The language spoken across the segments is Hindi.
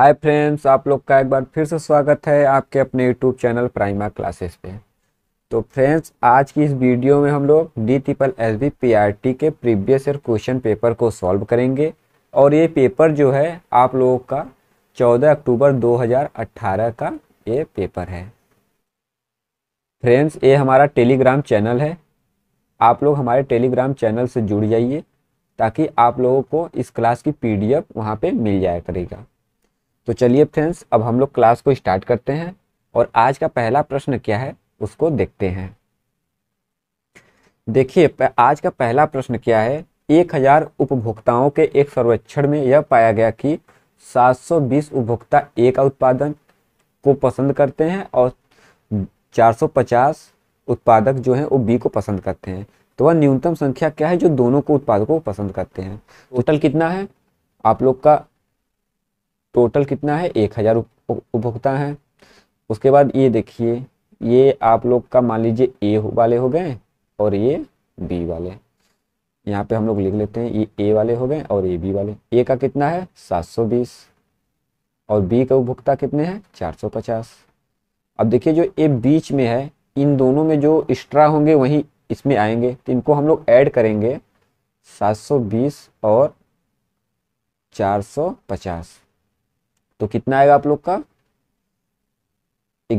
हाय फ्रेंड्स आप लोग का एक बार फिर से स्वागत है आपके अपने यूट्यूब चैनल प्राइमा क्लासेस पे तो फ्रेंड्स आज की इस वीडियो में हम लोग D triple S B P R T के प्रीवियस ईयर क्वेश्चन पेपर को सॉल्व करेंगे और ये पेपर जो है आप लोगों का 14 अक्टूबर 2018 का ये पेपर है फ्रेंड्स ये हमारा टेलीग्राम चैनल है आप लोग हमारे टेलीग्राम चैनल से जुड़ जाइए ताकि आप लोगों को इस क्लास की पीडीएफ वहाँ पर मिल जाया करेगा तो चलिए फ्रेंड्स अब हम लोग क्लास को स्टार्ट करते हैं और आज का पहला प्रश्न क्या है उसको देखते हैं देखिए आज का पहला प्रश्न क्या है एक हजार उपभोक्ताओं के एक सर्वेक्षण में यह पाया गया कि 720 उपभोक्ता एक उत्पादन को पसंद करते हैं और 450 उत्पादक जो हैं वो बी को पसंद करते हैं तो वह न्यूनतम संख्या क्या है जो दोनों को उत्पादकों को पसंद करते हैं टोटल कितना है आप लोग का टोटल कितना है एक हज़ार उपभोक्ता हैं उसके बाद ये देखिए ये आप लोग का मान लीजिए ए वाले हो गए और ये बी वाले यहाँ पे हम लोग लिख लेते हैं ये ए वाले हो गए और ए बी वाले ए का कितना है 720 और बी का उपभोक्ता कितने हैं 450 अब देखिए जो ए बीच में है इन दोनों में जो एक्स्ट्रा होंगे वही इसमें आएंगे तो इनको हम लोग ऐड करेंगे 720 और पचास तो कितना आएगा आप लोग का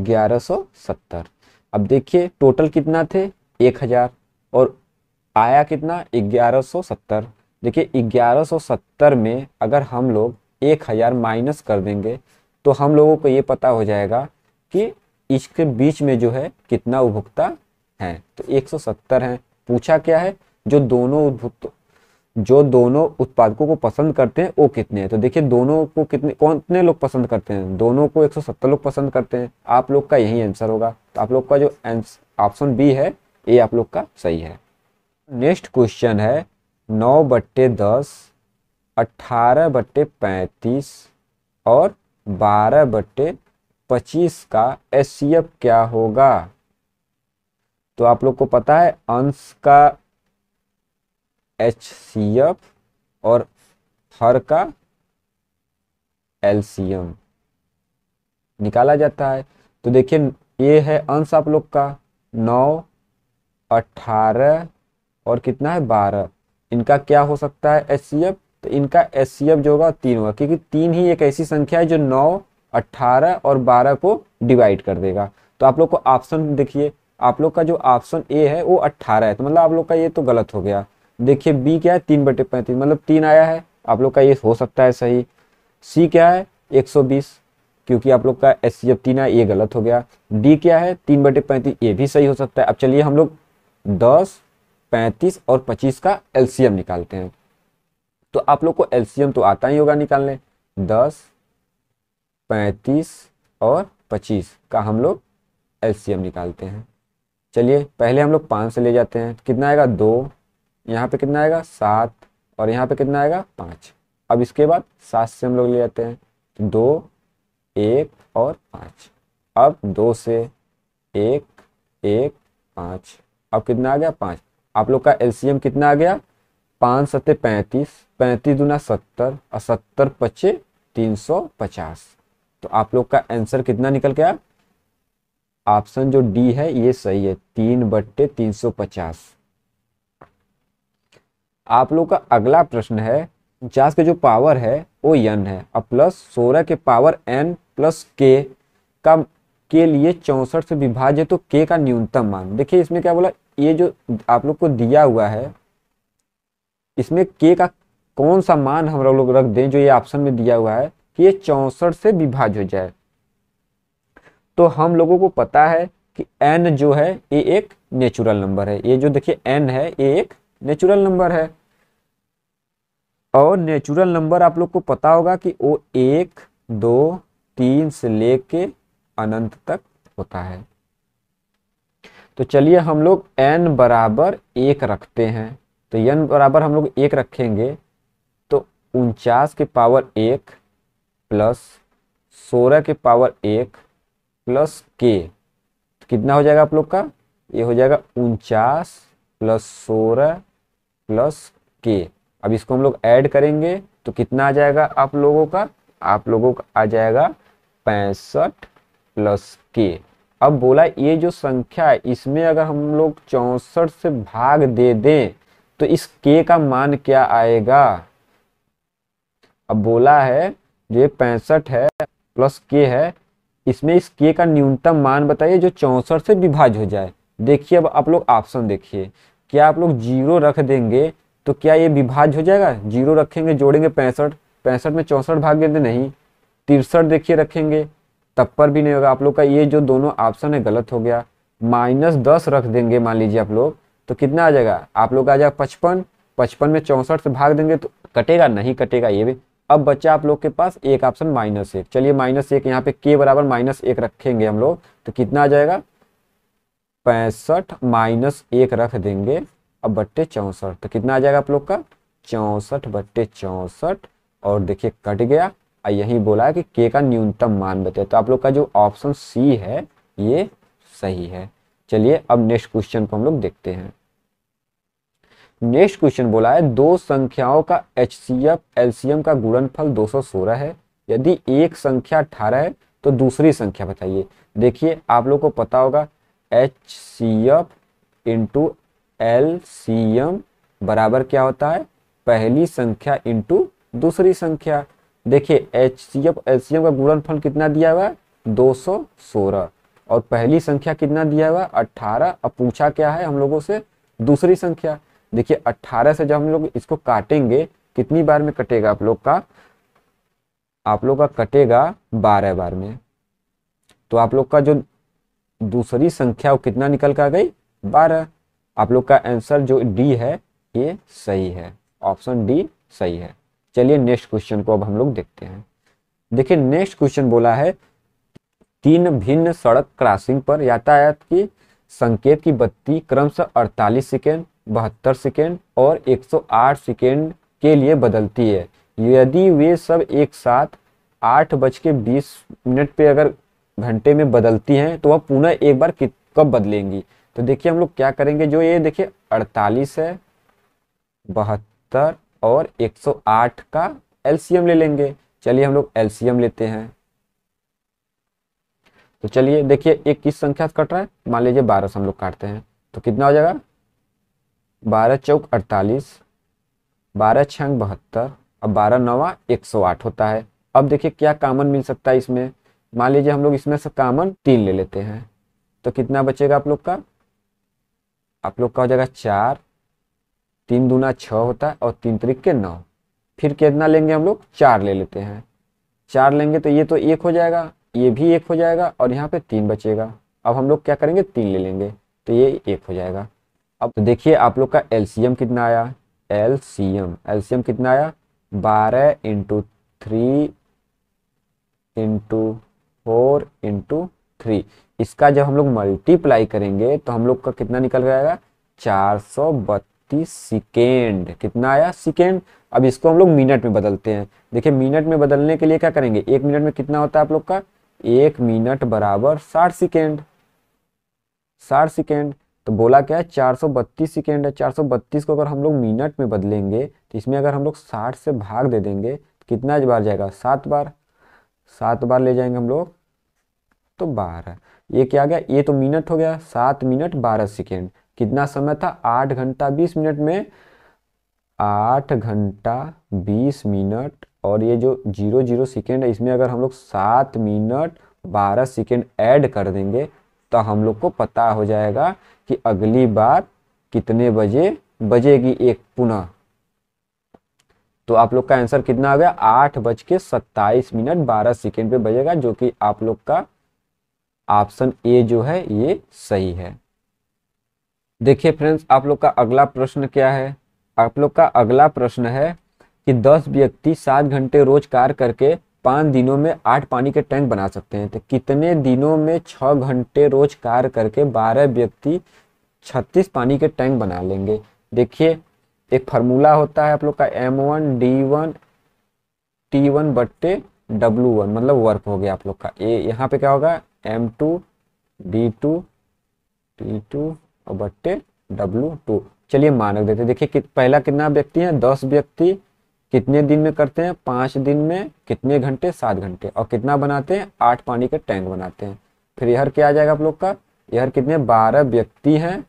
ग्यारह सौ सत्तर अब देखिए टोटल कितना थे एक हजार और आया कितना ग्यारह सौ सत्तर देखिए ग्यारह सौ सत्तर में अगर हम लोग एक हजार माइनस कर देंगे तो हम लोगों को ये पता हो जाएगा कि इसके बीच में जो है कितना उपभोक्ता है तो 170 है पूछा क्या है जो दोनों उपभोक्ता जो दोनों उत्पादकों को पसंद करते हैं वो कितने हैं तो देखिए दोनों को कितने कितने लोग पसंद करते हैं दोनों को 170 लोग पसंद करते हैं आप लोग का यही आंसर होगा तो आप लोग का जो ऑप्शन बी है ये आप लोग का सही है नेक्स्ट क्वेश्चन है नौ बट्टे दस अट्ठारह बट्टे पैंतीस और बारह बट्टे पच्चीस का एस क्या होगा तो आप लोग को पता है अंश का एच सी एफ और हर का एलसीएम निकाला जाता है तो देखिए ये है अंश आप लोग का नौ अठारह और कितना है बारह इनका क्या हो सकता है एच सी एफ तो इनका एच सी एफ जो होगा तीन होगा क्योंकि तीन ही एक ऐसी संख्या है जो नौ अट्ठारह और बारह को डिवाइड कर देगा तो आप लोग को ऑप्शन देखिए आप लोग का जो ऑप्शन ए है वो अट्ठारह है तो मतलब आप लोग का ये तो गलत हो गया देखिए बी क्या है तीन बटे पैंतीस मतलब तीन आया है आप लोग का ये हो सकता है सही सी क्या है एक सौ बीस क्योंकि आप लोग का एस जब तीन आया ये गलत हो गया डी क्या है तीन बटे पैंतीस ये भी सही हो सकता है अब चलिए हम लोग दस पैंतीस और पच्चीस का एलसीएम निकालते हैं तो आप लोग को एलसीएम तो आता ही होगा निकालने दस पैंतीस और पच्चीस का हम लोग एलसीएम निकालते हैं चलिए पहले हम लोग पाँच से ले जाते हैं कितना आएगा दो यहाँ पे कितना आएगा सात और यहाँ पे कितना आएगा पाँच अब इसके बाद सात से हम लोग ले जाते हैं तो दो एक और पाँच अब दो से एक एक पाँच अब कितना आ गया पाँच आप लोग का एलसीएम कितना आ गया पाँच सत्ते पैंतीस पैंतीस दुना सत्तर और सत्तर पच्चे तीन सौ पचास तो आप लोग का आंसर कितना निकल गया ऑप्शन जो डी है ये सही है तीन बट्टे तीन सौ पचास आप लोग का अगला प्रश्न है उनचास का जो पावर है वो यन है और प्लस सोलह के पावर एन प्लस के का के लिए चौंसठ से विभाज्य तो के का न्यूनतम मान देखिए इसमें क्या बोला ये जो आप लोग को दिया हुआ है इसमें के का कौन सा मान हम लोग रख दें जो ये ऑप्शन में दिया हुआ है कि ये चौंसठ से विभाज्य हो जाए तो हम लोगों को पता है कि एन जो है ये एक नेचुरल नंबर है ये जो देखिए एन है ये एक नेचुरल नंबर है और नेचुरल नंबर आप लोग को पता होगा कि वो एक दो तीन से लेके अनंत तक होता है तो चलिए हम लोग एन बराबर एक रखते हैं तो एन बराबर हम लोग एक रखेंगे तो उनचास के पावर एक प्लस सोलह के पावर एक प्लस के तो कितना हो जाएगा आप लोग का ये हो जाएगा उनचास प्लस सोलह प्लस के अब इसको हम लोग ऐड करेंगे तो कितना आ जाएगा आप लोगों का आप लोगों का आ जाएगा पैंसठ प्लस के अब बोला ये जो संख्या है इसमें अगर हम लोग चौंसठ से भाग दे दें तो इस के का मान क्या आएगा अब बोला है जो ये पैंसठ है प्लस के है इसमें इस के का न्यूनतम मान बताइए जो चौंसठ से विभाज हो जाए देखिए अब आप लोग ऑप्शन देखिए क्या आप लोग जीरो रख देंगे तो क्या ये विभाज हो जाएगा जीरो रखेंगे जोड़ेंगे पैंसठ पैंसठ में चौंसठ भाग देते नहीं तिरसठ देखिए रखेंगे तब पर भी नहीं होगा आप लोग का ये जो दोनों ऑप्शन है गलत हो गया माइनस दस रख देंगे मान लीजिए आप लोग तो कितना आ जाएगा आप लोग आ जाएगा पचपन पचपन में चौंसठ से भाग देंगे तो कटेगा नहीं कटेगा ये भी अब बच्चा आप लोग के पास एक ऑप्शन माइनस एक चलिए माइनस एक यहाँ पे के बराबर माइनस एक रखेंगे हम लोग तो कितना आ जाएगा पैंसठ माइनस एक रख देंगे अब बट्टे चौंसठ तो कितना आ जाएगा आप लोग का चौंसठ बट्टे चौंसठ और देखिए कट गया और यही बोला है कि के का न्यूनतम मान बताए तो आप लोग का जो ऑप्शन सी है ये सही है चलिए अब नेक्स्ट क्वेश्चन को हम लोग देखते हैं नेक्स्ट क्वेश्चन बोला है दो संख्याओं का एच सी का गुणनफल 216 है यदि एक संख्या 18 है तो दूसरी संख्या बताइए देखिए आप लोग को पता होगा H C F into L C M बराबर क्या होता है पहली संख्या इंटू दूसरी संख्या देखिए H C F L C M का गुणनफल कितना दिया हुआ है दो सौ सोलह और पहली संख्या कितना दिया हुआ है अट्ठारह अब पूछा क्या है हम लोगों से दूसरी संख्या देखिए अट्ठारह से जब हम लोग इसको काटेंगे कितनी बार में कटेगा आप लोग का आप लोग का कटेगा बारह बार में तो आप लोग का जो दूसरी संख्या वो कितना निकल कर गई बारह आप लोग का आंसर जो डी है ये सही है ऑप्शन डी सही है चलिए नेक्स्ट क्वेश्चन को अब हम लोग देखते हैं देखिए नेक्स्ट क्वेश्चन बोला है तीन भिन्न सड़क क्रॉसिंग पर यातायात की संकेत की बत्ती क्रमश 48 सेकेंड बहत्तर सेकेंड और 108 सेकेंड के लिए बदलती है यदि वे सब एक साथ आठ बज के बीस मिनट पे अगर घंटे में बदलती हैं तो वह पुनः एक बार कब बदलेंगी तो देखिए हम लोग क्या करेंगे जो ये देखिए अड़तालीस है बहत्तर और 108 का एलसीएम ले लेंगे चलिए हम लोग एलसीएम लेते हैं तो चलिए देखिए एक किस संख्या कट रहा है मान लीजिए बारह से हम लोग काटते हैं तो कितना हो जाएगा बारह चौक अड़तालीस बारह छंग बहत्तर और बारह नवा एक सौ आठ होता है अब देखिए क्या कामन मिल सकता है इसमें मान लीजिए हम लोग इसमें से कामन तीन ले लेते हैं तो कितना बचेगा आप लोग का आप लोग का हो जाएगा चार तीन दूना छ होता है और तीन तरीक के नौ फिर कितना लेंगे हम लोग चार ले लेते हैं चार लेंगे तो ये तो एक हो जाएगा ये भी एक हो जाएगा और यहाँ पे तीन बचेगा अब हम लोग क्या करेंगे तीन ले लेंगे तो ये एक हो जाएगा अब तो देखिए आप लोग का एलसीएम कितना आया एलसीएम एलसीएम कितना आया बारह into three into four into three इसका जब हम लोग मल्टीप्लाई करेंगे तो हम लोग का कितना निकल जाएगा चार सौ बत्तीस सिकेंड कितना आया सिकेंड अब इसको हम लोग मिनट में बदलते हैं देखिए मिनट में बदलने के लिए क्या करेंगे एक मिनट में कितना होता है आप लोग का एक मिनट बराबर साठ सेकेंड साठ सेकेंड तो बोला क्या है चार सौ बत्तीस सेकेंड है चार सौ बत्तीस को अगर हम लोग मिनट में बदलेंगे तो इसमें अगर हम लोग साठ से भाग दे देंगे तो कितना बार जाएगा सात बार सात बार ले जाएंगे हम लोग तो बारह ये क्या गया ये तो मिनट हो गया सात मिनट बारह सेकेंड कितना समय था आठ घंटा बीस मिनट में आठ घंटा बीस मिनट और ये जो जीरो जीरो सेकेंड है इसमें अगर हम लोग सात मिनट बारह सेकेंड ऐड कर देंगे तो हम लोग को पता हो जाएगा कि अगली बार कितने बजे बजेगी एक पुनः तो आप लोग का आंसर कितना आ गया आठ बज के सत्ताईस मिनट बारह सेकेंड पे बजेगा जो कि आप लोग का ऑप्शन ए जो है ये सही है देखिए फ्रेंड्स आप लोग का अगला प्रश्न क्या है आप लोग का अगला प्रश्न है कि दस व्यक्ति सात घंटे रोज कार्य करके पांच दिनों में आठ पानी के टैंक बना सकते हैं तो कितने दिनों में छः घंटे रोज कार्य करके बारह व्यक्ति छत्तीस पानी के टैंक बना लेंगे देखिए एक फार्मूला होता है आप लोग का M one D one T one बट्टे डब्लू वन मतलब वर्क हो गया आप लोग का ए यहाँ पे क्या होगा M two D two T two और बट्टे डब्लू टू चलिए मानक देते हैं देखिए कि, पहला कितना व्यक्ति है दस व्यक्ति कितने दिन में करते हैं पाँच दिन में कितने घंटे सात घंटे और कितना बनाते हैं आठ पानी के टैंक बनाते हैं फिर यहर क्या आ जाएगा आप लोग का यहर कितने बारह व्यक्ति हैं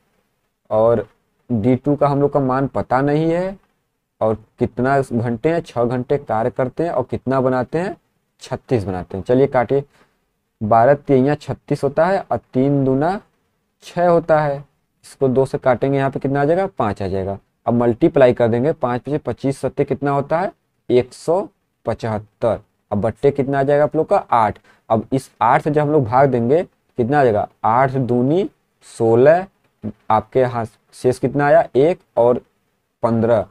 और डी टू का हम लोग का मान पता नहीं है और कितना घंटे हैं छः घंटे कार्य करते हैं और कितना बनाते हैं छत्तीस बनाते हैं चलिए काटिए बारह तिया छत्तीस होता है और तीन दूना छः होता है इसको दो से काटेंगे यहाँ पे कितना आ जाएगा पाँच आ जाएगा अब मल्टीप्लाई कर देंगे पाँच पीछे पच्चीस सत्य कितना होता है एक सौ पचहत्तर अब बट्टे कितना आ जाएगा आप लोग का आठ अब इस आठ से जब हम लोग भाग देंगे कितना आ जाएगा आठ दूनी सोलह आपके यहाँ शेष कितना आया एक और पंद्रह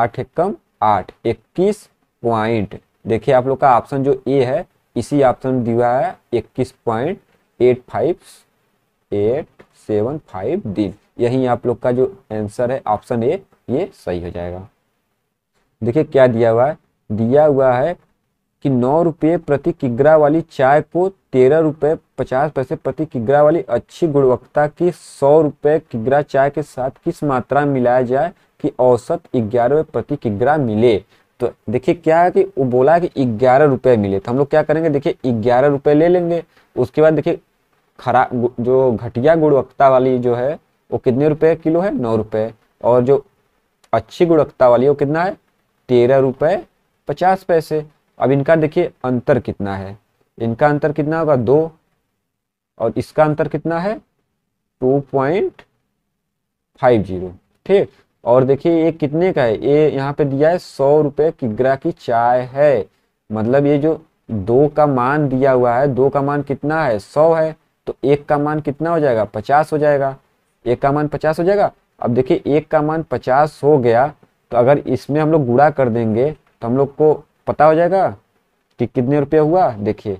आठ एक कम आठ इक्कीस पॉइंट देखिए आप लोग का ऑप्शन जो ए है इसी ऑप्शन में दिया है इक्कीस point eight five eight seven five दिन यही आप लोग का जो आंसर है ऑप्शन ए ये सही हो जाएगा देखिए क्या दिया हुआ है दिया हुआ है कि नौ रुपये प्रति किग्रा वाली चाय को तेरह रुपये पचास पैसे प्रति किग्रा वाली अच्छी गुणवत्ता की सौ रुपये किग्रा चाय के साथ किस मात्रा में मिलाया जाए कि औसत ग्यारह प्रति किग्रा मिले तो देखिए क्या है कि वो बोला है कि ग्यारह रुपये मिले तो हम लोग क्या करेंगे देखिए ग्यारह रुपये ले लेंगे उसके बाद देखिए खराब जो घटिया गुणवत्ता वाली जो है वो कितने रुपए किलो है नौ रुपये और जो अच्छी गुणवत्ता वाली वो कितना है तेरह रुपये पचास पैसे अब इनका देखिए अंतर कितना है इनका अंतर कितना होगा दो और इसका अंतर कितना है टू पॉइंट फाइव जीरो ठीक और देखिए ये कितने का है ये यहाँ पे दिया है सौ रुपये किग्रा की चाय है मतलब ये जो दो का मान दिया हुआ है दो का मान कितना है सौ है तो एक का मान कितना हो जाएगा पचास हो जाएगा एक का मान पचास हो जाएगा अब देखिए एक का मान पचास हो गया तो अगर इसमें हम लोग गुड़ा कर देंगे तो हम लोग को पता हो जाएगा कि कितने रुपये हुआ देखिए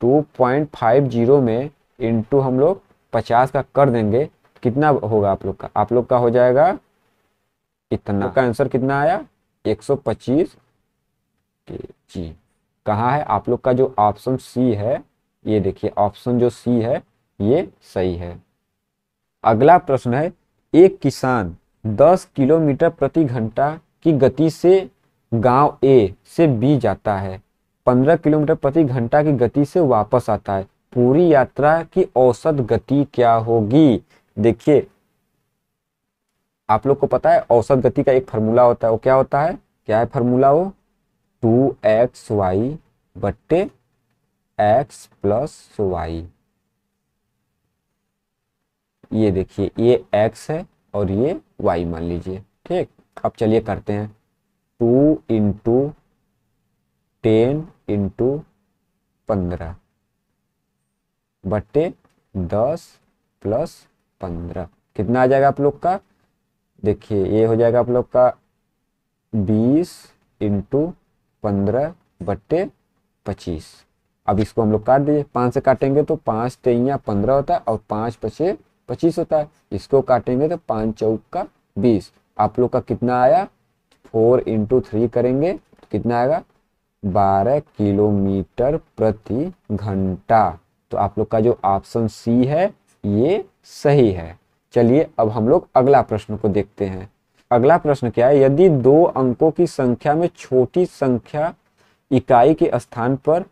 टू पॉइंट फाइव जीरो में इंटू हम लोग पचास का कर देंगे कितना होगा आप लोग का आप लोग का हो जाएगा इतना तो का आंसर कितना आया 125 जी कहा है आप लोग का जो ऑप्शन सी है ये देखिए ऑप्शन जो सी है ये सही है अगला प्रश्न है एक किसान 10 किलोमीटर प्रति घंटा की गति से गांव ए से बी जाता है 15 किलोमीटर प्रति घंटा की गति से वापस आता है पूरी यात्रा की औसत गति क्या होगी देखिए आप लोग को पता है औसत गति का एक फार्मूला होता है वो क्या होता है क्या है फार्मूला वो टू एक्स वाई बट्टे एक्स प्लस वाई ये देखिए ये एक्स है और ये वाई मान लीजिए ठीक अब चलिए करते हैं टू इंटू टेन इंटू पंद्रह बट्टे दस प्लस पंद्रह कितना आ जाएगा आप लोग का देखिए ये हो जाएगा आप लोग का बीस इंटू पंद्रह बट्टे पच्चीस अब इसको हम लोग काट दीजिए पाँच से काटेंगे तो पाँच तेइया पंद्रह होता है और पाँच पचे पच्चीस होता है इसको काटेंगे तो पाँच चौक का बीस आप लोग का कितना आया फोर इंटू थ्री करेंगे तो कितना आएगा बारह किलोमीटर प्रति घंटा तो आप लोग का जो ऑप्शन सी है ये सही है चलिए अब हम लोग अगला प्रश्न को देखते हैं अगला प्रश्न क्या है यदि दो अंकों की संख्या में छोटी संख्या इकाई के स्थान पर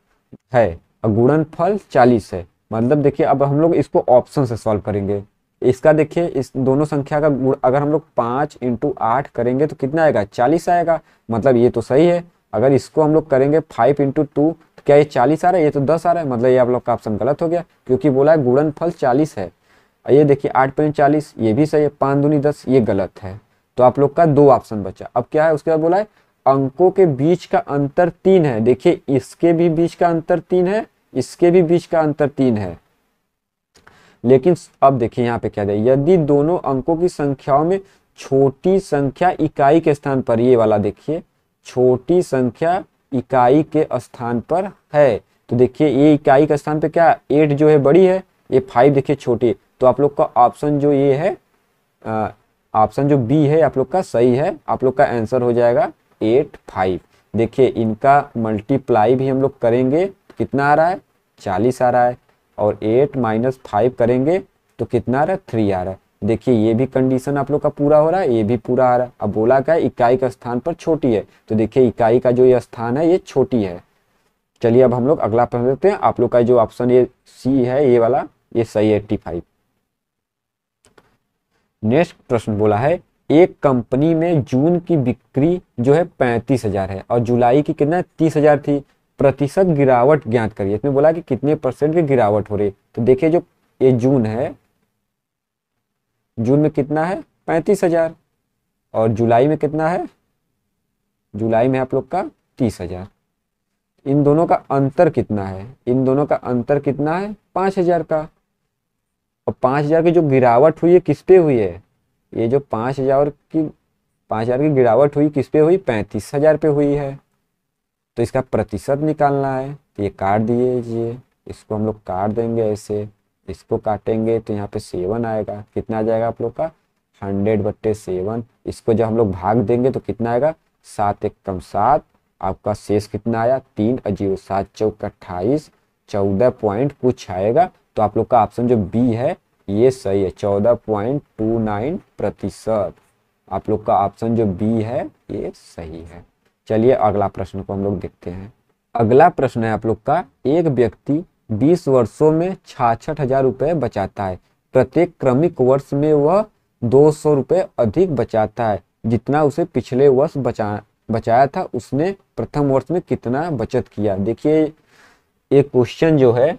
है गुणन फल चालीस है मतलब देखिए अब हम लोग इसको ऑप्शन से सॉल्व करेंगे इसका देखिए इस दोनों संख्या का अगर हम लोग पाँच इंटू आठ करेंगे तो कितना आएगा चालीस आएगा मतलब ये तो सही है अगर इसको हम लोग करेंगे फाइव इंटू टू क्या ये चालीस आ रहा है ये तो दस आ रहा है मतलब ये आप लोग का ऑप्शन गलत हो गया क्योंकि बोला है गुणन फल चालीस है और ये देखिए आठ पॉइंट चालीस ये भी सही है पाँच दूनी दस ये गलत है तो आप लोग का दो ऑप्शन बचा अब क्या है उसके बाद बोला है अंकों के बीच का अंतर तीन है देखिए इसके भी बीच का अंतर तीन है इसके भी बीच का अंतर तीन है लेकिन अब देखिए यहाँ पे क्या यदि दोनों अंकों की संख्याओं में छोटी संख्या इकाई के स्थान पर ये वाला देखिए छोटी संख्या इकाई के स्थान पर है तो देखिए ये इकाई के स्थान पे क्या एट जो है बड़ी है ये फाइव देखिए छोटी तो आप लोग का ऑप्शन जो ये है ऑप्शन जो बी है आप लोग का सही है आप लोग का आंसर हो जाएगा एट फाइव देखिए इनका मल्टीप्लाई भी हम लोग करेंगे कितना आ रहा है चालीस आ रहा है और एट माइनस फाइव करेंगे तो कितना आ रहा है थ्री आ रहा है देखिए ये भी कंडीशन आप लोग का पूरा हो रहा है ये भी पूरा आ रहा है अब बोला क्या इकाई का स्थान पर छोटी है तो देखिए इकाई का जो ये स्थान है ये छोटी है चलिए अब हम लोग अगला प्रश्न देखते हैं आप लोग का जो ऑप्शन ये सी है ये वाला ये सही है एट्टी फाइव नेक्स्ट प्रश्न बोला है एक कंपनी में जून की बिक्री जो है पैंतीस हजार है और जुलाई की कितना तीस हजार थी प्रतिशत गिरावट ज्ञात करिए इसमें बोला कि कितने परसेंट की गिरावट हो रही तो देखिए जो ये जून है जून में कितना है पैंतीस हजार और जुलाई में कितना है जुलाई में आप लोग का तीस हजार इन दोनों का अंतर कितना है इन दोनों का अंतर कितना है पाँच हजार का और पाँच हज़ार की जो गिरावट हुई है किस पे हुई है ये जो पाँच हज़ार की पाँच हज़ार की गिरावट हुई किस पे हुई पैंतीस हज़ार पे हुई है तो इसका प्रतिशत निकालना है तो ये काट दीजिए इसको हम लोग काट देंगे ऐसे इसको काटेंगे तो यहाँ पे सेवन आएगा कितना आ जाएगा आप लोग का हंड्रेड बट्टे सेवन इसको जब हम लोग भाग देंगे तो कितना आएगा सात एक कम सात आपका शेष कितना आया तीन अजीब सात चौक अट्ठाईस चौदह पॉइंट कुछ आएगा तो आप लोग का ऑप्शन जो बी है ये सही है चौदह पॉइंट टू नाइन प्रतिशत आप लोग का ऑप्शन जो बी है ये सही है चलिए अगला प्रश्न को हम लोग देखते हैं अगला प्रश्न है आप लोग का एक व्यक्ति 20 वर्षों में छाछठ हजार रुपये बचाता है प्रत्येक क्रमिक वर्ष में वह दो सौ रुपये अधिक बचाता है जितना उसे पिछले वर्ष बचा बचाया था उसने प्रथम वर्ष में कितना बचत किया देखिए ये क्वेश्चन जो है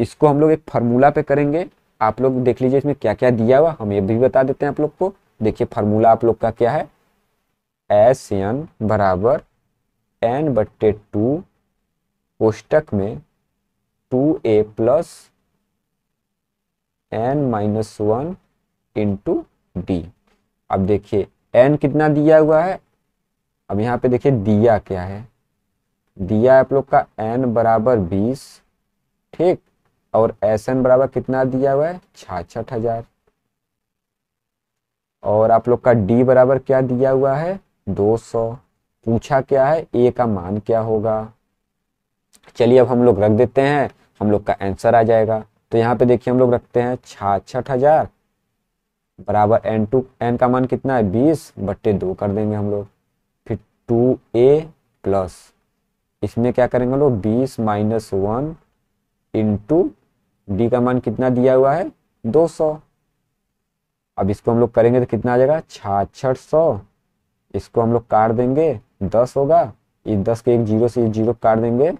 इसको हम लोग एक फार्मूला पे करेंगे आप लोग देख लीजिए इसमें क्या क्या दिया हुआ हम ये भी बता देते हैं आप लोग को देखिए फार्मूला आप लोग का क्या है एस एन बराबर एन बट्टे टू कोष्टक में two A plus N minus one into D अब देखिए एन कितना दिया हुआ है अब यहाँ पे देखिए दिया क्या है दिया आप लोग का एन बराबर बीस ठीक और एस एन बराबर कितना दिया हुआ है छाछठ हजार और आप लोग का डी बराबर क्या दिया हुआ है दो सौ पूछा क्या है ए का मान क्या होगा चलिए अब हम लोग रख देते हैं हम लोग का आंसर आ जाएगा तो यहाँ पे देखिए हम लोग रखते हैं छाछठ हजार बराबर एन टू एन का मान कितना है बीस बट्टे दो कर देंगे हम लोग फिर टू ए प्लस इसमें क्या करेंगे लोग बीस माइनस वन इंटू डी का मान कितना दिया हुआ है 200 अब इसको हम लोग करेंगे तो कितना आ जाएगा छाछठ सौ इसको हम लोग काट देंगे 10 होगा इस 10 के एक जीरो से एक जीरो काट देंगे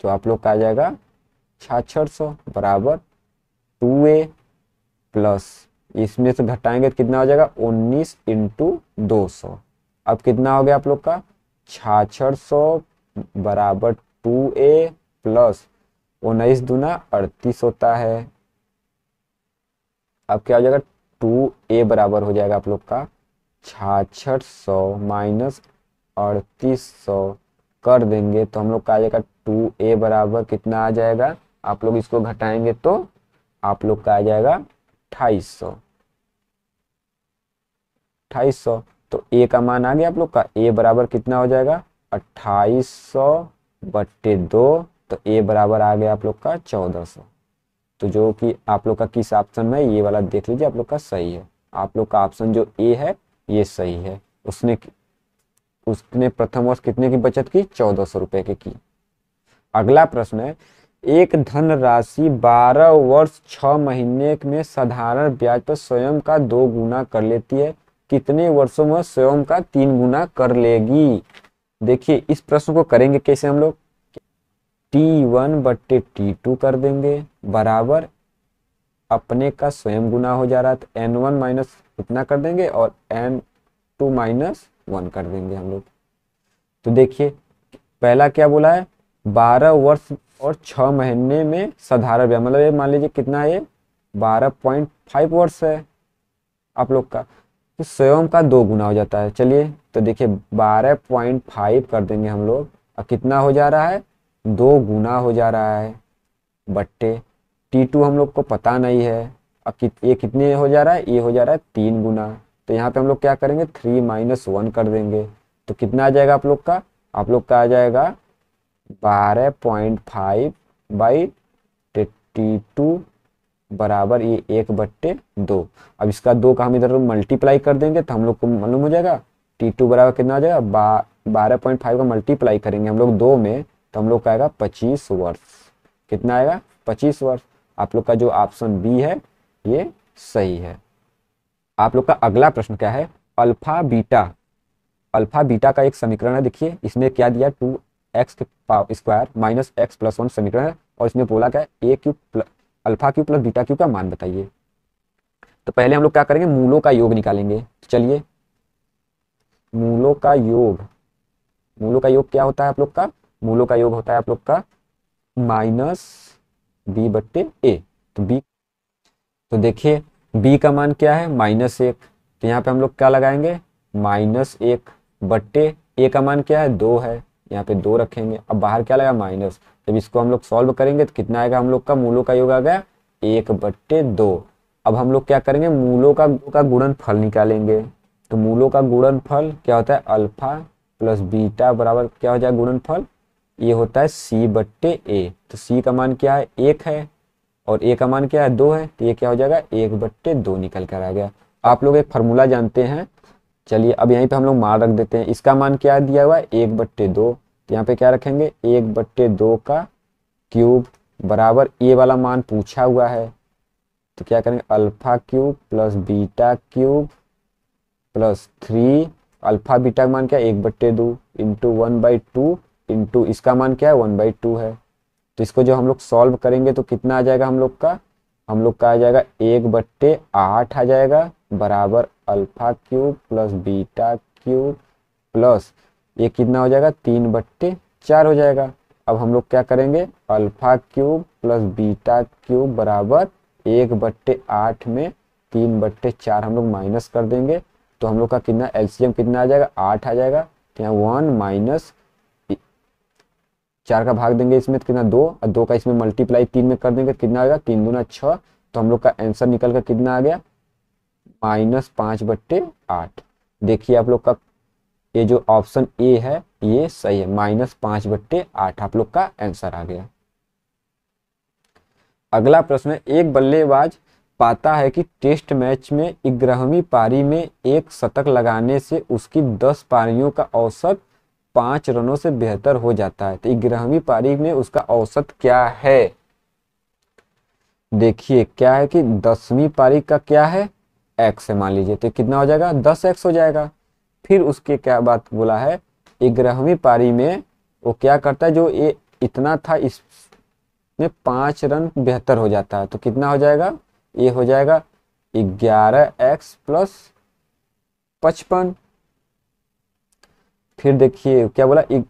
तो आप लोग का आ जाएगा छाछठ सौ बराबर टू ए प्लस इसमें से घटाएंगे तो कितना हो जाएगा उन्नीस इंटू दो सौ अब कितना हो गया आप लोग का छाछठ सौ बराबर टू ए प्लस उन्नीस दूना अड़तीस होता है अब क्या हो जाएगा टू ए बराबर हो जाएगा आप लोग का छाछठ सौ माइनस अड़तीस सौ कर देंगे तो हम लोग का आ जाएगा टू ए बराबर कितना आ जाएगा आप लोग इसको घटाएंगे तो आप लोग का आ जाएगा अठाईस सौ अट्ठाईस सौ तो ए का मान आ गया आप लोग का ए बराबर कितना हो जाएगा अट्ठाईस सौ बट्टे दो तो ए बराबर आ गया आप लोग का चौदह सौ तो जो कि आप लोग का किस ऑप्शन में ये वाला देख लीजिए आप लोग का सही है आप लोग का ऑप्शन जो ए है ये सही है उसने उसने प्रथम वर्ष कितने की बचत की चौदह सौ रुपए की की अगला प्रश्न है एक धन राशि बारह वर्ष छ महीने में साधारण ब्याज पर स्वयं का दो गुना कर लेती है कितने वर्षों में स्वयं का तीन गुना कर लेगी देखिए इस प्रश्न को करेंगे कैसे हम लोग टी वन बट्टे टी टू कर देंगे बराबर अपने का स्वयं गुना हो जा रहा था एन वन माइनस इतना कर देंगे और एन टू माइनस वन कर देंगे हम लोग तो देखिए पहला क्या बोला है बारह वर्ष और छ महीने में साधारण ब्याह मतलब ये मान लीजिए कितना है बारह पॉइंट फाइव वर्ष है आप लोग का तो स्वयं का दो गुना हो जाता है चलिए तो देखिए बारह पॉइंट फाइव कर देंगे हम लोग और कितना हो जा रहा है दो गुना हो जा रहा है बट्टे टी टू हम लोग को पता नहीं है अब कित ये कितने हो जा रहा है ये हो जा रहा है तीन गुना तो यहाँ पे हम लोग क्या करेंगे थ्री माइनस वन कर देंगे तो कितना आ जाएगा आप लोग का आप लोग का आ जाएगा बारह point five by T two बराबर ये एक बट्टे दो अब इसका दो का हम इधर मल्टीप्लाई कर देंगे तो हम लोग को मालूम हो जाएगा टी टू बराबर कितना आ जाएगा बा बारह पॉइंट फाइव का मल्टीप्लाई करेंगे हम लोग दो में तो हम लोग का आएगा पच्चीस वर्ष कितना आएगा पच्चीस वर्ष आप लोग का जो ऑप्शन बी है ये सही है आप लोग का अगला प्रश्न क्या है अल्फा बीटा अल्फा बीटा का एक समीकरण है देखिए इसमें क्या दिया two X square minus X plus one समीकरण है और इसमें बोला क्या A cube alpha cube plus beta cube का मान बताइए तो पहले हम लोग क्या करेंगे मूलों का योग निकालेंगे चलिए मूलों का योग मूलों का योग क्या होता है आप लोग का मूलों का योग होता है आप लोग का माइनस बी बट्टे ए तो बी तो देखिए बी का मान क्या है माइनस एक तो यहाँ पे हम लोग क्या लगाएंगे माइनस एक बट्टे ए का मान क्या है दो है यहाँ पे दो रखेंगे अब बाहर क्या लगा माइनस जब इसको हम लोग सॉल्व करेंगे तो कितना आएगा हम लोग का मूलों का योग आ गया एक बट्टे दो अब हम लोग क्या करेंगे मूलों का का गुणन फल निकालेंगे तो मूलों का गुणन फल क्या होता है अल्फा प्लस बीटा बराबर क्या हो जाएगा गुणन फल ये होता है सी बट्टे ए तो सी का मान क्या है एक है और ए का मान क्या है दो है तो ये क्या हो जाएगा एक बट्टे दो निकल कर आ गया आप लोग एक फार्मूला जानते हैं चलिए अब यहीं पे हम लोग मान रख देते हैं इसका मान क्या दिया हुआ है एक बट्टे दो तो यहाँ पे क्या रखेंगे एक बट्टे दो का क्यूब बराबर ए वाला मान पूछा हुआ है तो क्या करेंगे alpha cube plus beta cube plus three alpha beta का मान क्या एक बट्टे दो into one by two into इसका मान क्या है वन बाई टू है तो इसको जो हम लोग सॉल्व करेंगे तो कितना आ जाएगा हम लोग का हम लोग का आ जाएगा एक बट्टे आठ आ जाएगा बराबर alpha cube plus beta cube plus ये कितना हो जाएगा तीन बट्टे चार हो जाएगा अब हम लोग क्या करेंगे alpha cube plus beta cube बराबर एक बट्टे आठ में तीन बट्टे चार हम लोग माइनस कर देंगे तो हम लोग का कितना एलसीएम कितना आ जाएगा आठ आ जाएगा तो यहाँ वन माइनस चार का भाग देंगे इसमें तो कितना दो और दो का इसमें मल्टीप्लाई तीन में कर देंगे कितना आएगा तीन दो ना तो हम लोग का आंसर निकल कर कितना आ गया माइनस पाँच बट्टे आठ देखिए आप लोग का ये जो ऑप्शन ए है ये सही है माइनस पाँच बट्टे आठ आप लोग का आंसर आ गया अगला प्रश्न एक बल्लेबाज पाता है कि टेस्ट मैच में ग्यारहवीं पारी में एक शतक लगाने से उसकी दस पारियों का औसत पाँच रनों से बेहतर हो जाता है तो ग्यारहवीं पारी में उसका औसत क्या है देखिए क्या है कि दसवीं पारी का क्या है एक्स है मान लीजिए तो कितना हो जाएगा दस एक्स हो जाएगा फिर उसके क्या बात बोला है ग्यारहवीं पारी में वो क्या करता है जो ये इतना था इस में पांच रन बेहतर हो जाता है तो कितना हो जाएगा ये हो जाएगा ग्यारह एक्स प्लस पचपन फिर देखिए क्या बोला एक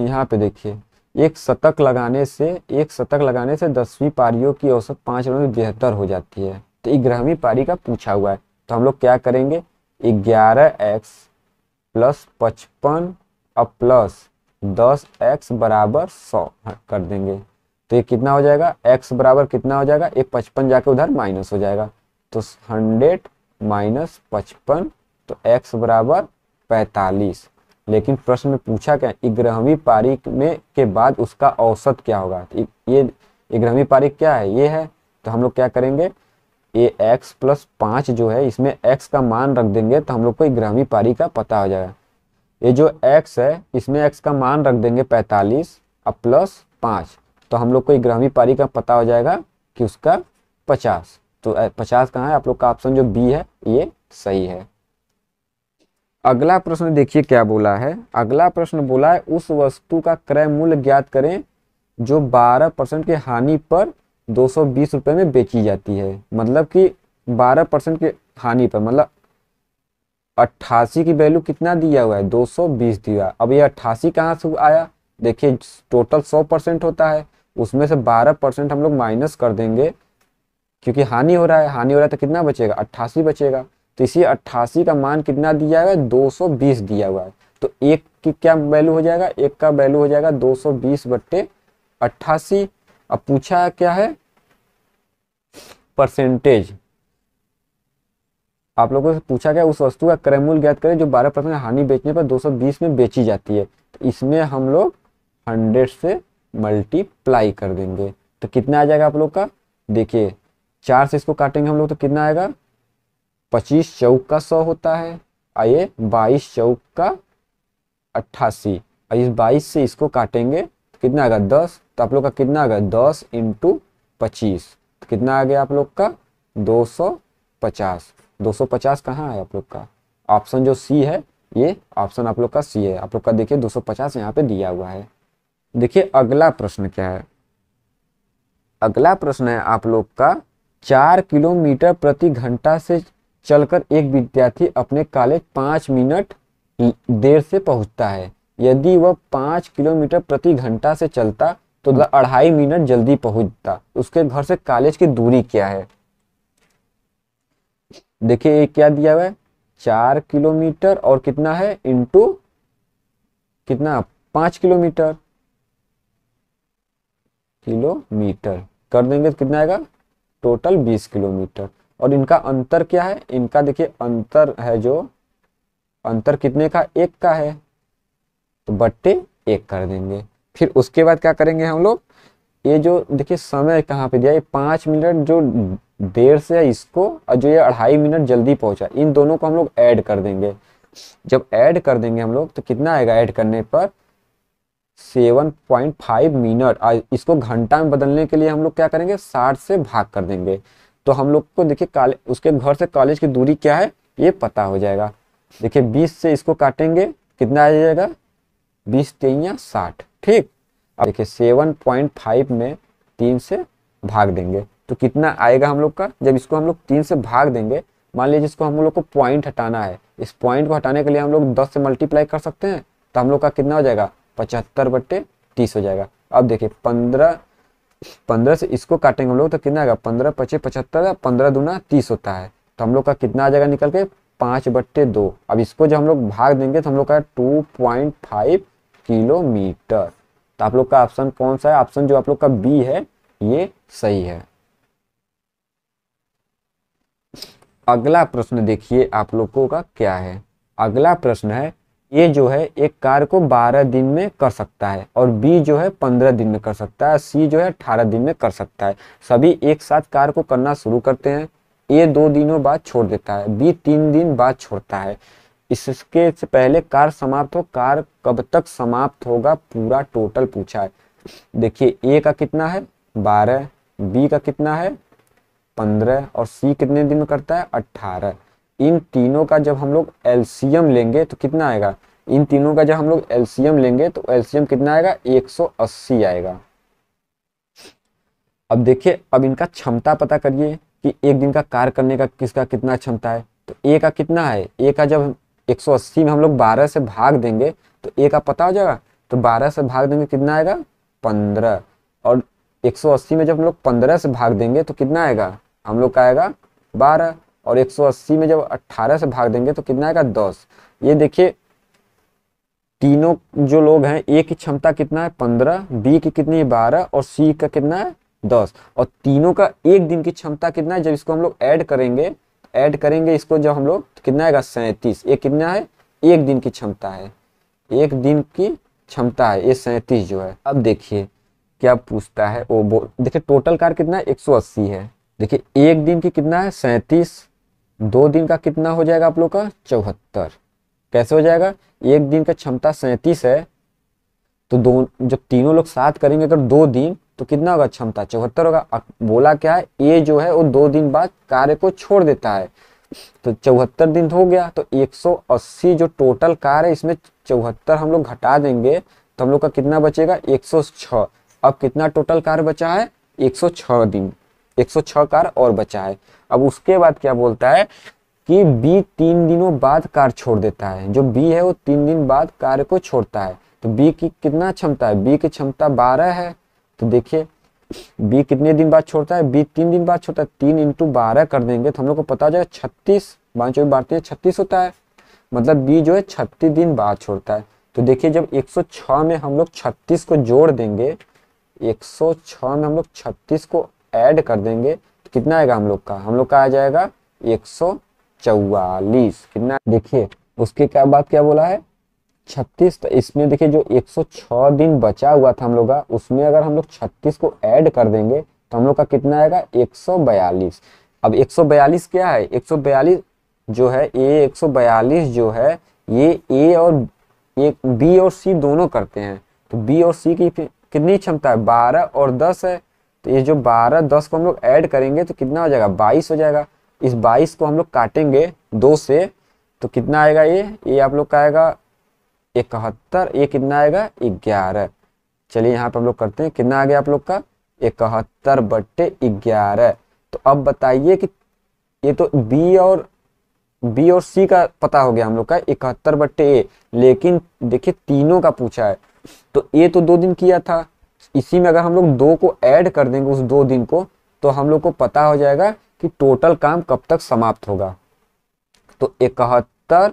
यहाँ पे देखिए एक शतक लगाने से एक शतक लगाने से दसवीं पारियों की औसत पाँच रनों में बेहतर हो जाती है तो ग्यारहवीं पारी का पूछा हुआ है तो हम लोग क्या करेंगे ग्यारह एक्स प्लस पचपन और प्लस दस एक्स बराबर सौ कर देंगे तो ये कितना हो जाएगा एक्स बराबर कितना हो जाएगा ये पचपन जाके उधर माइनस हो जाएगा तो हंड्रेड माइनस पचपन तो एक्स बराबर पैंतालीस लेकिन प्रश्न में पूछा क्या ग्रहवीं पारी में के बाद उसका औसत क्या होगा तो ये ग्रहवीं पारी क्या है ये है तो हम लोग क्या करेंगे ये एक्स प्लस पाँच जो है इसमें एक्स का मान रख देंगे तो हम लोग को ग्रहवीं पारी का पता हो जाएगा ये जो एक्स है इसमें एक्स का मान रख देंगे पैंतालीस और प्लस पाँच तो हम लोग को ग्रहवीं पारी का पता हो जाएगा कि उसका पचास तो पचास कहाँ है आप लोग का ऑप्शन जो बी है ये सही है अगला प्रश्न देखिए क्या बोला है अगला प्रश्न बोला है उस वस्तु का क्रय मूल्य ज्ञात करें जो 12 परसेंट की हानि पर दो सौ में बेची जाती है मतलब कि 12 परसेंट के हानि पर मतलब अट्ठासी की वैल्यू कितना दिया हुआ है 220 दिया अब ये अट्ठासी कहाँ से आया देखिए टोटल 100 परसेंट होता है उसमें से 12 परसेंट हम लोग माइनस कर देंगे क्योंकि हानि हो रहा है हानि हो रहा है तो कितना बचेगा अट्ठासी बचेगा तो इसी अट्ठासी का मान कितना दिया हुआ है 220 दिया हुआ है तो एक की क्या वैल्यू हो जाएगा एक का वैल्यू हो जाएगा 220 सौ बीस बट्टे अट्ठासी अब पूछा क्या है परसेंटेज आप लोगों से पूछा गया उस वस्तु का क्रय मूल्य ज्ञात करें जो 12 परसेंट हानि बेचने पर 220 में बेची जाती है तो इसमें हम लोग 100 से मल्टीप्लाई कर देंगे तो कितना आ जाएगा आप लोग का देखिए चार से इसको काटेंगे हम लोग तो कितना आएगा पच्चीस चौक का सौ होता है और ये बाईस चौक का अट्ठासी और इस बाईस से इसको काटेंगे तो कितना आ गया दस तो आप लोग का कितना आ गया दस इंटू पच्चीस तो कितना आ गया आप लोग का दो सौ पचास दो सौ पचास कहाँ है आप लोग का ऑप्शन जो सी है ये ऑप्शन आप लोग का सी है आप लोग का देखिए पचास यहाँ पे दिया हुआ है देखिए अगला प्रश्न क्या है अगला प्रश्न है आप लोग का चार किलोमीटर प्रति घंटा से चलकर एक विद्यार्थी अपने कॉलेज पाँच मिनट देर से पहुंचता है यदि वह पाँच किलोमीटर प्रति घंटा से चलता तो अढ़ाई मिनट जल्दी पहुंचता उसके घर से कॉलेज की दूरी क्या है देखिए ये क्या दिया हुआ है चार किलोमीटर और कितना है इंटू कितना पाँच किलोमीटर किलोमीटर कर देंगे तो कितना आएगा टोटल बीस किलोमीटर और इनका अंतर क्या है इनका देखिए अंतर है जो अंतर कितने का एक का है तो बट्टे एक कर देंगे फिर उसके बाद क्या करेंगे हम लोग ये जो देखिए समय कहाँ पे दिया ये पाँच मिनट जो देर से है इसको और जो ये अढ़ाई मिनट जल्दी पहुँचा इन दोनों को हम लोग ऐड कर देंगे जब ऐड कर देंगे हम लोग तो कितना आएगा ऐड करने पर सेवन पॉइंट फाइव मिनट इसको घंटा में बदलने के लिए हम लोग क्या करेंगे साठ से भाग कर देंगे तो हम लोग को देखिए उसके घर से कॉलेज की दूरी क्या है ये पता हो जाएगा देखिए बीस से इसको काटेंगे कितना आ जाएगा बीस तेइया साठ ठीक अब देखिए सेवन पॉइंट फाइव में तीन से भाग देंगे तो कितना आएगा हम लोग का जब इसको हम लोग तीन से भाग देंगे मान लीजिए इसको हम लोग को पॉइंट हटाना है इस पॉइंट को हटाने के लिए हम लोग दस से मल्टीप्लाई कर सकते हैं तो हम लोग का कितना हो जाएगा पचहत्तर बट्टे तीस हो जाएगा अब देखिए पंद्रह पंद्रह से इसको काटेंगे हम लोग तो कितना आएगा पंद्रह पच्चीस पचहत्तर पंद्रह दूना तीस होता है तो हम लोग का कितना आ जाएगा निकल के पाँच बट्टे दो अब इसको जब हम लोग भाग देंगे तो हम लोग का टू पॉइंट फाइव किलोमीटर तो आप लोग का ऑप्शन कौन सा है ऑप्शन जो आप लोग का बी है ये सही है अगला प्रश्न देखिए आप लोगों का क्या है अगला प्रश्न है ए जो है एक कार्य को 12 दिन में कर सकता है और बी जो है 15 दिन में कर सकता है सी जो है 18 दिन में कर सकता है सभी एक साथ कार्य को करना शुरू करते हैं ए दो दिनों बाद छोड़ देता है बी तीन दिन बाद छोड़ता है इसके से पहले कार समाप्त हो कार कब तक समाप्त होगा पूरा टोटल पूछा है देखिए ए का कितना है बारह बी का कितना है पंद्रह और सी कितने दिन में करता है अट्ठारह इन तीनों का जब हम लोग एल्सियम लेंगे तो कितना आएगा इन तीनों का जब हम लोग एल्सियम लेंगे तो एल्सियम कितना आएगा 180 आएगा अब देखिए अब इनका क्षमता पता करिए कि एक दिन का कार्य करने का किसका कितना क्षमता है तो ए का कितना है ए का जब 180 में हम लोग 12 से भाग देंगे तो ए का पता हो जाएगा तो 12 से भाग देंगे कितना आएगा 15 और 180 में जब हम लोग पंद्रह से भाग देंगे तो कितना आएगा हम लोग का आएगा बारह और 180 में जब 18 से भाग देंगे तो कितना आएगा 10 ये देखिए तीनों जो लोग हैं ए की क्षमता कितना है 15 बी की कितनी है बारह और सी का कितना है 10 और तीनों का एक दिन की क्षमता कितना है जब इसको हम लोग ऐड करेंगे ऐड करेंगे इसको जब हम लोग तो कितना आएगा सैंतीस ये कितना है एक दिन की क्षमता है एक दिन की क्षमता है ये सैंतीस जो है अब देखिए क्या पूछता है वो देखिए टोटल कार कितना है 180 है देखिए एक दिन की कितना है सैंतीस दो दिन का कितना हो जाएगा आप लोग का चौहत्तर कैसे हो जाएगा एक दिन का क्षमता सैंतीस है तो दो जब तीनों लोग साथ करेंगे अगर दो दिन तो कितना होगा क्षमता चौहत्तर होगा बोला क्या है ये जो है वो दो दिन बाद कार्य को छोड़ देता है तो चौहत्तर दिन हो गया तो 180 जो टोटल कार्य इसमें चौहत्तर हम लोग घटा देंगे तो हम लोग का कितना बचेगा 106 अब कितना टोटल कार्य बचा है 106 दिन 106 कार और बचा है अब उसके बाद क्या बोलता है कि बी तीन दिनों बाद कार छोड़ देता है जो बी है वो तीन दिन बाद कार को छोड़ता है तो बी की कितना क्षमता है बी की क्षमता बारह है तो देखिए बी कितने दिन बाद छोड़ता है बी तीन दिन बाद छोड़ता है तीन इंटू बारह कर देंगे तो हम लोग को पता जाएगा छत्तीस बारह चौबीस बारती तो है छत्तीस होता है मतलब बी जो है छत्तीस दिन बाद छोड़ता है तो देखिए जब 106 में हम लोग छत्तीस को जोड़ देंगे 106 में हम लोग छत्तीस को ऐड कर देंगे तो कितना आएगा हम लोग का हम लोग का आ जाएगा एक कितना देखिए उसके क्या बात क्या बोला है छत्तीस तो इसमें देखिए जो 106 दिन बचा हुआ था हम लोग का उसमें अगर हम लोग छत्तीस को ऐड कर देंगे तो हम लोग का कितना आएगा 142 अब 142 क्या है 142 जो है ए 142 जो है ये ए और एक बी और सी दोनों करते हैं तो बी और सी की कितनी क्षमता है बारह और दस है तो ये जो बारह दस को हम लोग ऐड करेंगे तो कितना हो जाएगा बाईस हो जाएगा इस बाईस को हम लोग काटेंगे दो से तो कितना आएगा ये ये आप लोग का आएगा इकहत्तर ये कितना आएगा ग्यारह चलिए यहाँ पर हम लोग करते हैं कितना आ गया आप लोग का इकहत्तर बट्टे ग्यारह तो अब बताइए कि ये तो बी और बी और सी का पता हो गया हम लोग का इकहत्तर बट्टे ए लेकिन देखिए तीनों का पूछा है तो ए तो दो दिन किया था इसी में अगर हम लोग दो को ऐड कर देंगे उस दो दिन को तो हम लोग को पता हो जाएगा कि टोटल काम कब तक समाप्त होगा तो इकहत्तर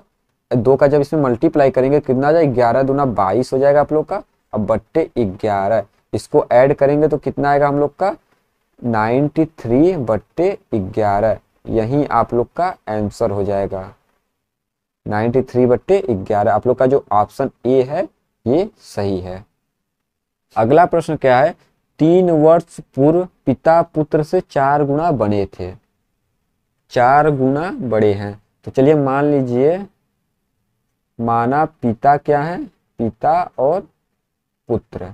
दो का जब इसमें मल्टीप्लाई करेंगे कितना आ जाएगा ग्यारह दूना बाईस हो जाएगा आप लोग का अब बट्टे ग्यारह इसको ऐड करेंगे तो कितना आएगा हम लोग का नाइन्टी थ्री बट्टे ग्यारह यही आप लोग का आंसर हो जाएगा नाइन्टी थ्री बट्टे ग्यारह आप लोग का जो ऑप्शन ए है ये सही है अगला प्रश्न क्या है तीन वर्ष पूर्व पिता पुत्र से चार गुना बड़े थे चार गुना बड़े हैं तो चलिए मान लीजिए माना पिता क्या है पिता और पुत्र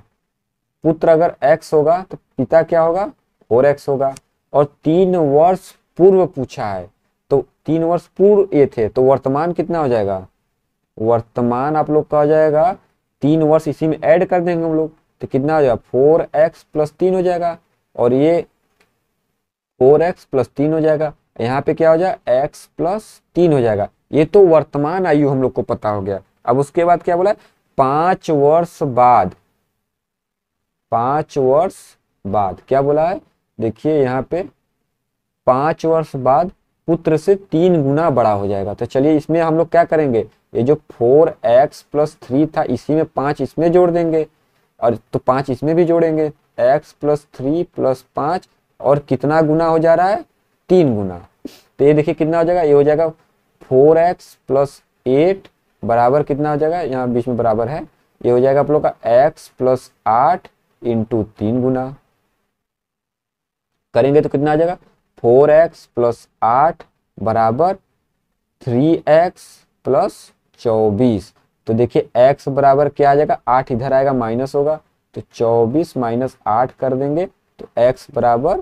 पुत्र अगर एक्स होगा तो पिता क्या होगा फोर एक्स होगा और तीन वर्ष पूर्व पूछा है तो तीन वर्ष पूर्व ये थे तो वर्तमान कितना हो जाएगा वर्तमान आप लोग का हो जाएगा तीन वर्ष इसी में ऐड कर देंगे हम लोग तो कितना हो जाएगा फोर एक्स प्लस तीन हो जाएगा और ये फोर एक्स प्लस तीन हो जाएगा यहाँ पे क्या हो जाएगा एक्स प्लस तीन हो जाएगा ये तो वर्तमान आयु हम लोग को पता हो गया अब उसके बाद क्या बोला पांच वर्ष बाद पांच वर्ष बाद क्या बोला है देखिए यहाँ पे पांच वर्ष बाद पुत्र से तीन गुना बड़ा हो जाएगा तो चलिए इसमें हम लोग क्या करेंगे ये जो फोर एक्स प्लस थ्री था इसी में पांच इसमें जोड़ देंगे और तो पाँच इसमें भी जोड़ेंगे एक्स प्लस थ्री प्लस पाँच और कितना गुना हो जा रहा है तीन गुना तो ये देखिए कितना हो जाएगा ये हो जाएगा फोर एक्स प्लस एट बराबर कितना हो जाएगा यहाँ बीच में बराबर है ये हो जाएगा आप लोग का एक्स प्लस आठ इंटू तीन गुना करेंगे तो कितना आ जाएगा फोर एक्स प्लस आठ बराबर थ्री एक्स प्लस चौबीस तो देखिए एक्स बराबर क्या आ जाएगा आठ इधर आएगा माइनस होगा तो चौबीस माइनस आठ कर देंगे तो एक्स बराबर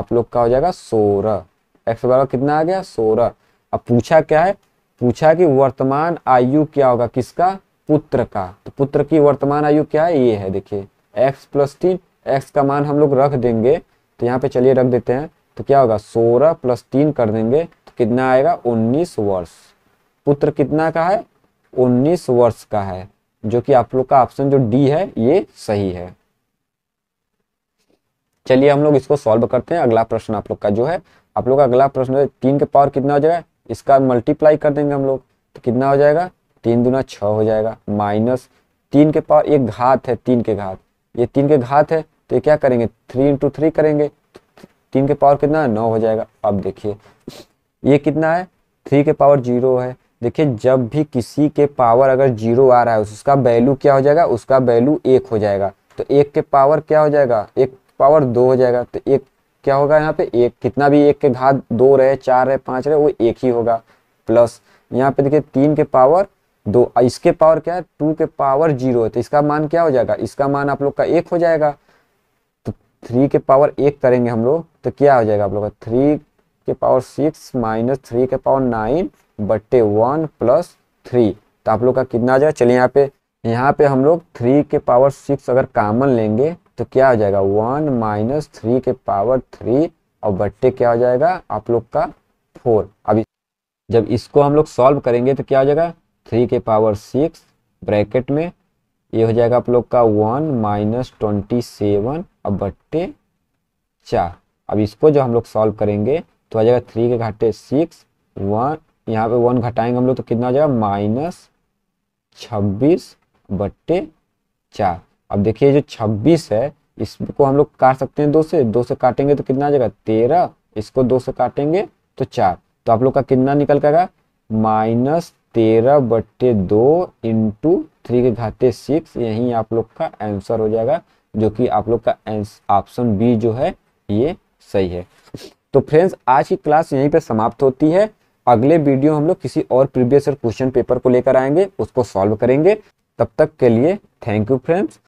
आप लोग का हो जाएगा सोलह एक्स बराबर कितना आ गया सोलह अब पूछा क्या है पूछा कि वर्तमान आयु क्या होगा किसका पुत्र का तो पुत्र की वर्तमान आयु क्या है ये है देखिए एक्स प्लस तीन एक्स का मान हम लोग रख देंगे तो यहाँ पे चलिए रख देते हैं तो क्या होगा सोलह प्लस तीन कर देंगे तो कितना आएगा उन्नीस वर्ष पुत्र कितना का है 19 वर्ष का है जो कि आप लोग का ऑप्शन जो डी है ये सही है चलिए हम लोग इसको सॉल्व करते हैं अगला प्रश्न आप लोग का जो है आप लोग का अगला प्रश्न तीन के पावर कितना हो जाएगा इसका मल्टीप्लाई कर देंगे हम लोग तो कितना हो जाएगा तीन दुना छ हो जाएगा माइनस तीन के पावर एक घात है तीन के घात ये तीन के घात है तो ये क्या करेंगे थ्री इंटू थ्री करेंगे तीन के पावर कितना है नौ हो जाएगा अब देखिए ये कितना है थ्री के पावर जीरो है देखिए जब भी किसी के पावर अगर जीरो आ रहा है उसका वैल्यू क्या हो जाएगा उसका वैल्यू एक हो जाएगा तो एक के पावर क्या हो जाएगा एक पावर दो हो जाएगा तो एक क्या होगा यहाँ पे एक कितना भी एक के घात दो रहे चार रहे पाँच रहे वो एक ही होगा प्लस यहाँ पे देखिए तीन के पावर दो इसके पावर क्या है टू के पावर जीरो है तो इसका मान क्या हो जाएगा इसका मान आप लोग का एक हो जाएगा तो थ्री के पावर एक करेंगे हम लोग तो क्या हो जाएगा आप लोग का थ्री के पावर सिक्स माइनस थ्री के पावर नाइन बट्टे वन प्लस थ्री तो आप लोग का कितना आ जाएगा चलिए यहाँ पे यहाँ पे हम लोग थ्री के पावर सिक्स अगर कामन लेंगे तो क्या हो जाएगा वन माइनस थ्री के पावर थ्री और बट्टे क्या हो जाएगा आप लोग का फोर अब जब इसको हम लोग सॉल्व करेंगे तो क्या हो जाएगा थ्री के पावर सिक्स ब्रैकेट में ये हो जाएगा आप लोग का वन माइनस ट्वेंटी सेवन और बट्टे चार अब इसको जो हम लोग सॉल्व करेंगे तो आ जाएगा थ्री के घाटे सिक्स वन यहाँ पे वन घटाएंगे हम लोग तो कितना आ जाएगा माइनस छब्बीस बट्टे चार अब देखिए जो छब्बीस है इसको हम लोग काट सकते हैं दो से दो से काटेंगे तो कितना आ जाएगा तेरह इसको दो से काटेंगे तो चार तो आप लोग का कितना निकल कर माइनस तेरह बट्टे दो इंटू थ्री के घाते सिक्स यही आप लोग का आंसर हो जाएगा जो कि आप लोग का ऑप्शन बी जो है ये सही है तो फ्रेंड्स आज की क्लास यहीं पे समाप्त होती है अगले वीडियो हम लोग किसी और प्रीवियस ईयर क्वेश्चन पेपर को लेकर आएंगे उसको सॉल्व करेंगे तब तक के लिए थैंक यू फ्रेंड्स